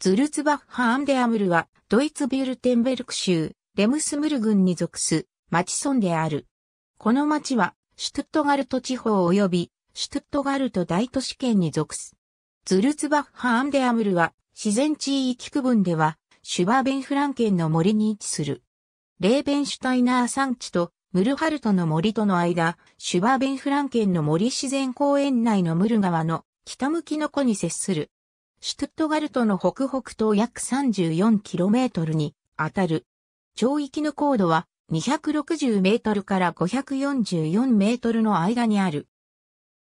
ズルツバッハ・アンデアムルは、ドイツビュルテンベルク州、レムスムル郡に属す、町村である。この町は、シュトゥットガルト地方及び、シュトゥットガルト大都市圏に属す。ズルツバッハ・アンデアムルは、自然地域区分では、シュバーベンフランケンの森に位置する。レーベンシュタイナー山地とムルハルトの森との間、シュバーベンフランケンの森自然公園内のムル川の北向きの湖に接する。シュトゥットガルトの北北東約 34km に当たる。町域の高度は260メートルから544メートルの間にある。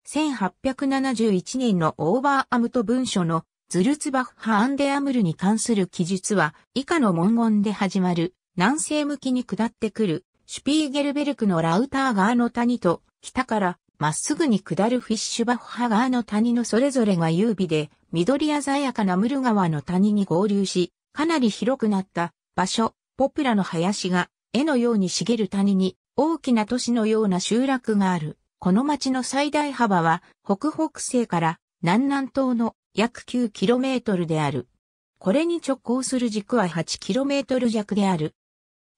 1871年のオーバーアムト文書のズルツバッハ・アンデアムルに関する記述は以下の文言で始まる南西向きに下ってくるシュピーゲルベルクのラウター川の谷と北からまっすぐに下るフィッシュバッハ川の谷のそれぞれが優美で、緑鮮やかなムル川の谷に合流し、かなり広くなった場所、ポプラの林が絵のように茂る谷に大きな都市のような集落がある。この町の最大幅は北北西から南南東の約 9km である。これに直行する軸は 8km 弱である。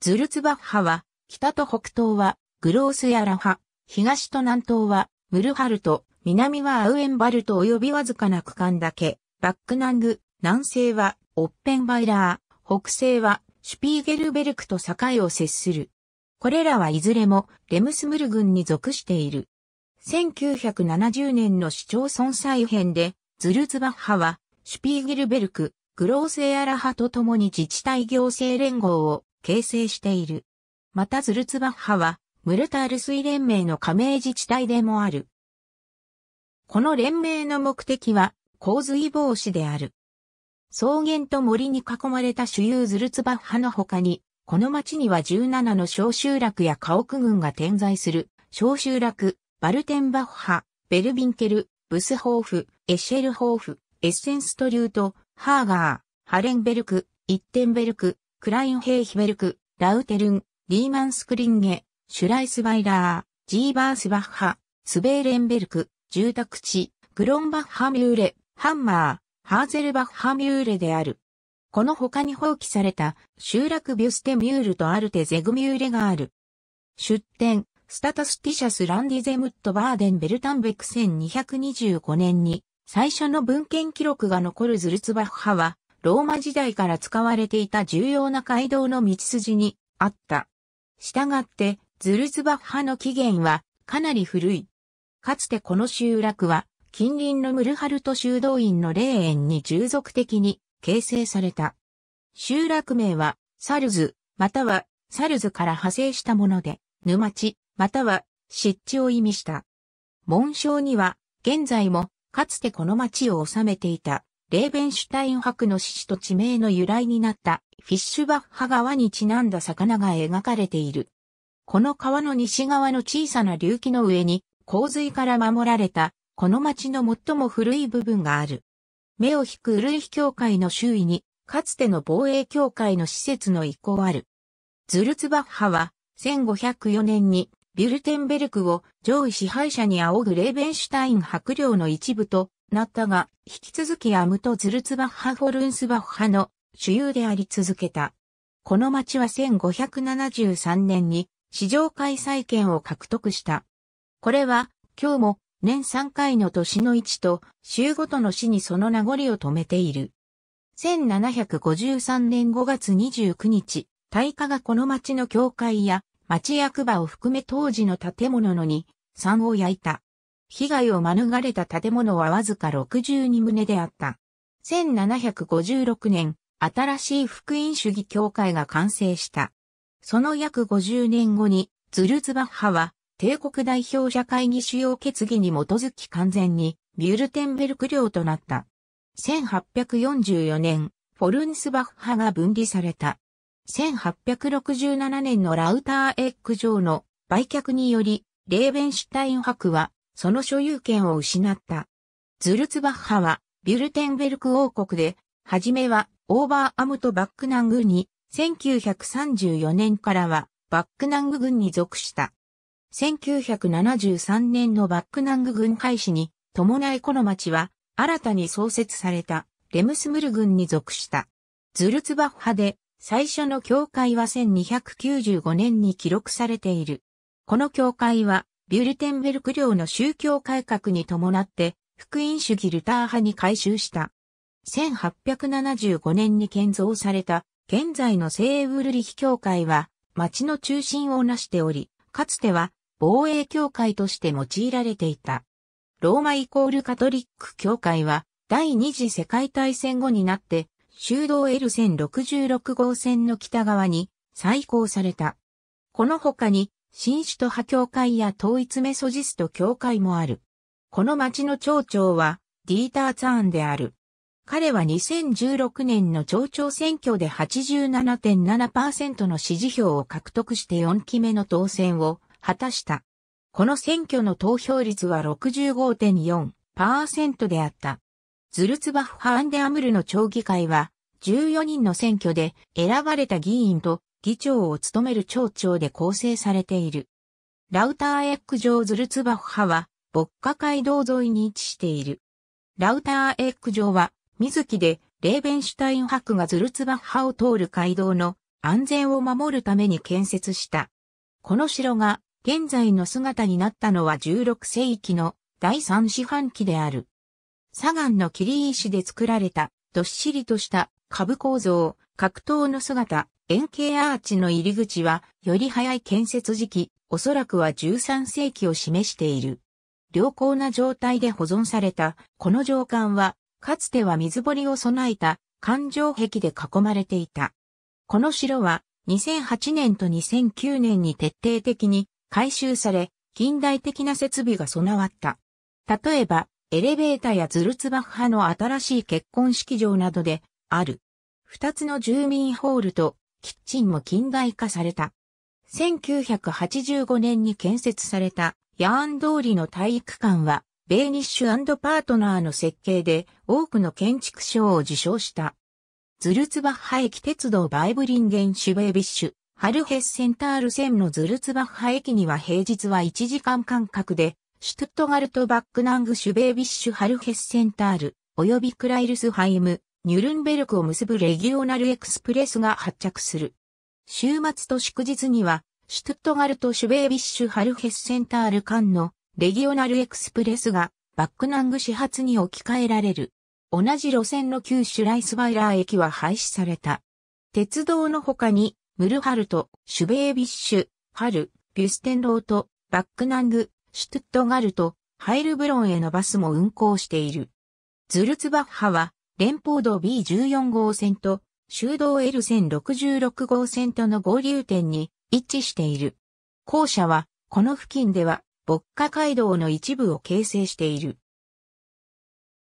ズルツバッハは北と北東はグロースやラハ、東と南東はムルハルト、南はアウエンバルト及びわずかな区間だけ、バックナング、南西はオッペンバイラー、北西はシュピーゲルベルクと境を接する。これらはいずれもレムスムル軍に属している。1970年の市町村再編で、ズルツバッハは、シュピーゲルベルク、グローセーアラハと共に自治体行政連合を形成している。またズルツバッハは、ムルタール水連盟の加盟自治体でもある。この連盟の目的は、洪水防止である。草原と森に囲まれた主有ズルツバッハの他に、この町には17の小集落や家屋群が点在する、小集落、バルテンバッハ、ベルビンケル、ブスホーフ、エッシェルホーフ、エッセンストリュート、ハーガー、ハレンベルク、イッテンベルク、クラインヘイヒベルク、ラウテルン、リーマンスクリンゲ、シュライスバイラー、ジーバースバッハ、スベーレンベルク、住宅地、グロンバッハミューレ、ハンマー、ハーゼルバッハミューレである。この他に放棄された集落ビュステミュールとアルテゼグミューレがある。出典、スタタスティシャスランディゼムットバーデンベルタンベク1225年に最初の文献記録が残るズルツバッハはローマ時代から使われていた重要な街道の道筋にあった。したがってズルズバッハの起源はかなり古い。かつてこの集落は近隣のムルハルト修道院の霊園に従属的に形成された。集落名はサルズ、またはサルズから派生したもので、沼地、または湿地を意味した。紋章には現在もかつてこの町を治めていたレーベンシュタイン博の獅子と地名の由来になったフィッシュバッハ川にちなんだ魚が描かれている。この川の西側の小さな隆起の上に、洪水から守られた、この町の最も古い部分がある。目を引くウルイヒ教会の周囲に、かつての防衛協会の施設の遺構ある。ズルツバッハは、1504年に、ビュルテンベルクを上位支配者に仰ぐレーベンシュタイン白領の一部となったが、引き続きアムとズルツバッハ・ホルンスバッハの主流であり続けた。この町は1573年に市場開催権を獲得した。これは、今日も年3回の年の位置と週ごとの市にその名残を止めている。1753年5月29日、大化がこの町の教会や町役場を含め当時の建物のに山を焼いた。被害を免れた建物はわずか62棟であった。1756年、新しい福音主義教会が完成した。その約50年後に、ズルツバッハは、帝国代表者会議主要決議に基づき完全に、ビュルテンベルク領となった。1844年、フォルンスバッハが分離された。1867年のラウターエッグ上の売却により、レーベンシュタイン博は、その所有権を失った。ズルツバッハは、ビュルテンベルク王国で、はじめは、オーバーアムとバックナングに1934年からはバックナング軍に属した。1973年のバックナング軍開始に伴いこの町は新たに創設されたレムスムル軍に属した。ズルツバッハで最初の教会は1295年に記録されている。この教会はビュルテンベルク領の宗教改革に伴って福音主義ルター派に改修した。1875年に建造された現在の聖ウルリヒ教会は町の中心をなしており、かつては防衛教会として用いられていた。ローマイコールカトリック教会は第二次世界大戦後になって修道 l 1 6 6号線の北側に再興された。この他に新首都派教会や統一メソジスト教会もある。この町の町長はディーター・ツァーンである。彼は2016年の町長選挙で87.7%の支持票を獲得して4期目の当選を果たした。この選挙の投票率は65.4%であった。ズルツバフ・ハーンデアムルの町議会は14人の選挙で選ばれた議員と議長を務める町長で構成されている。ラウターエック上ズルツバフ派は、牧歌街道沿いに位置している。ラウターエック上は、水木で、レーベンシュタイン博がズルツバッハを通る街道の安全を守るために建設した。この城が現在の姿になったのは16世紀の第3四半期である。砂岩の切石で作られたどっしりとした株構造、格闘の姿、円形アーチの入り口はより早い建設時期、おそらくは13世紀を示している。良好な状態で保存されたこの上官はかつては水堀を備えた環状壁で囲まれていた。この城は2008年と2009年に徹底的に改修され、近代的な設備が備わった。例えば、エレベーターやズルツバッハの新しい結婚式場などである。二つの住民ホールとキッチンも近代化された。1985年に建設されたヤーン通りの体育館はベーニッシュパートナーの設計で多くの建築賞を受賞した。ズルツバッハ駅鉄道バイブリンゲンシュベービッシュ、ハルヘッセンタール線のズルツバッハ駅には平日は1時間間隔で、シュトットガルトバックナングシュベービッシュハルヘッセンタール、及びクライルスハイム、ニュルンベルクを結ぶレギオナルエクスプレスが発着する。週末と祝日には、シュトットガルトシュベービッシュハルヘッセンタール間のレギオナルエクスプレスがバックナング始発に置き換えられる。同じ路線の旧シュライスバイラー駅は廃止された。鉄道の他に、ムルハルト、シュベービッシュ、ハル、ビュステンロート、バックナング、シュトゥットガルト、ハイルブロンへのバスも運行している。ズルツバッハは、連邦道 B14 号線と、修道 L 線66号線との合流点に位置している。校舎は、この付近では牧歌街道の一部を形成している。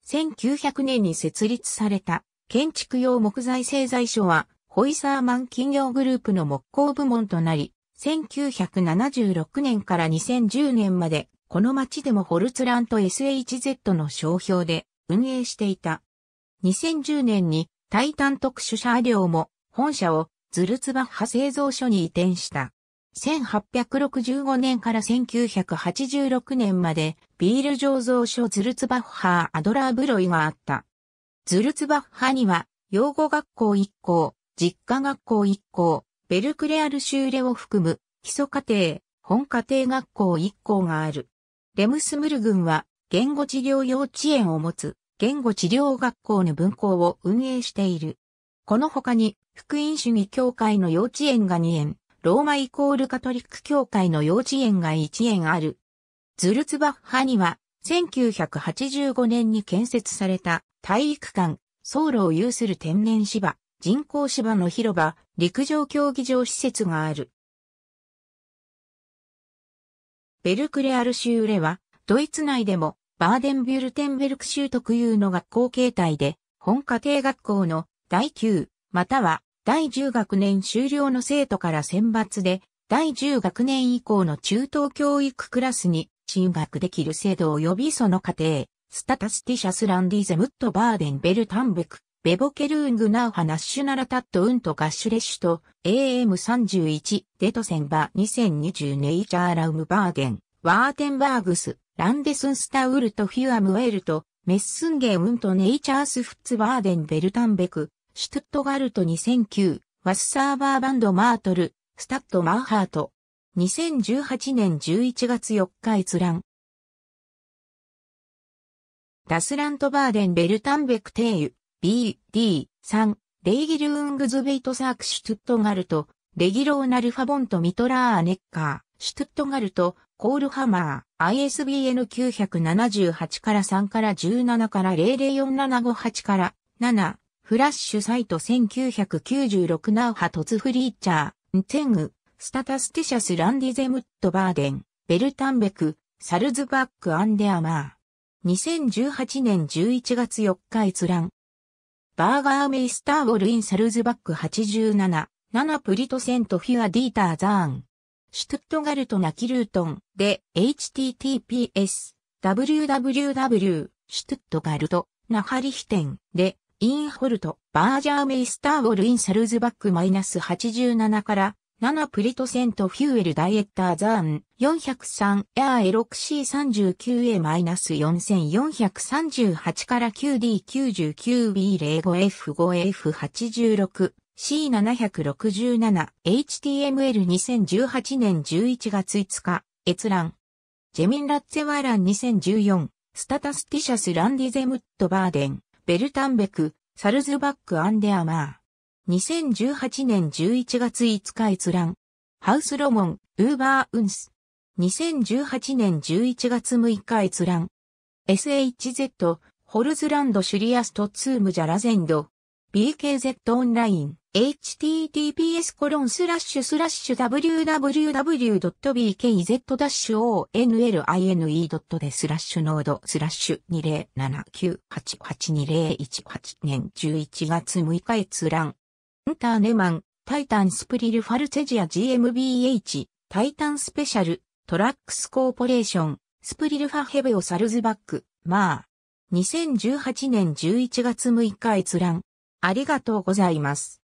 1900年に設立された建築用木材製材所は、ホイサーマン企業グループの木工部門となり、1976年から2010年まで、この町でもホルツラント SHZ の商標で運営していた。2010年にタイタン特殊車両も本社をズルツバッハ製造所に移転した。1865年から1986年までビール醸造所ズルツバッハーアドラーブロイがあった。ズルツバッハには、養護学校一校、実家学校一校、ベルクレアル修レを含む基礎家庭、本家庭学校一校がある。レムスムル群は言語治療幼稚園を持つ言語治療学校の分校を運営している。この他に福音主義協会の幼稚園が2園、ローマイコールカトリック教会の幼稚園が1園ある。ズルツバッハには、1985年に建設された体育館、ソウルを有する天然芝、人工芝の広場、陸上競技場施設がある。ベルクレアル州でレは、ドイツ内でも、バーデンビュルテンベルク州特有の学校形態で、本家庭学校の第9、または第10学年終了の生徒から選抜で、第10学年以降の中等教育クラスに進学できる制度及びその過程、スタタスティシャスランディゼムットバーデンベルタンベク、ベボケルーングナウハナッシュナラタットウントガッシュレッシュと AM31 デトセンバ2020ネイチャーラウムバーデン、ワーテンバーグス、ランデスンスタウルトフュアムウェルト、メッスンゲウントネイチャースフッツバーデンベルタンベク、シュトットガルト2009、ワスサーバーバンドマートル、スタッドマーハート。2018年11月4日閲覧。ダスラントバーデンベルタンベクテイユ、B、D、3、レイギルウングズベイトサークシュトゥットガルト、レギローナルファボントミトラーネッカー、シュトゥットガルト、コールハマー、ISBN978 から3から17から00475から7、フラッシュサイト1996ナウハトツフリーチャー、ンテング、スタタスティシャスランディゼムットバーデン、ベルタンベク、サルズバックアンデアマー。2018年11月4日閲覧。バーガーメイスターウォルインサルズバック87、ナプリトセントフィアディーターザーン。シュトゥットガルトナキルートンで https www シュトゥットガルトナハリヒテンでインホルト、バージャーメイスターウォルインサルズバックマイナス87から、7プリトセントフューエルダイエッターザーン 403R6C39A-4438 エアから QD99B05F5F86 C767 HTML2018 年11月5日閲覧ジェミン・ラッツェワーラン2014スタタスティシャス・ランディゼムット・バーデンベルタンベク、サルズバックアンデアマー。2018年11月5日閲覧。ハウスロモン、ウーバーウンス。2018年11月6日閲覧。SHZ、ホルズランドシュリアストツームジャラゼンド。BKZ オンライン。https コロンスラッシュスラッシュ www.bkz-online.de スラッシュノードスラッシュ2079882018年11月6日閲覧。ンターネマン、タイタンスプリルファルェジア GmbH、タイタンスペシャル、トラックスコーポレーション、スプリルファヘベオサルズバック、まあ。2018年11月6日閲覧。ありがとうございます。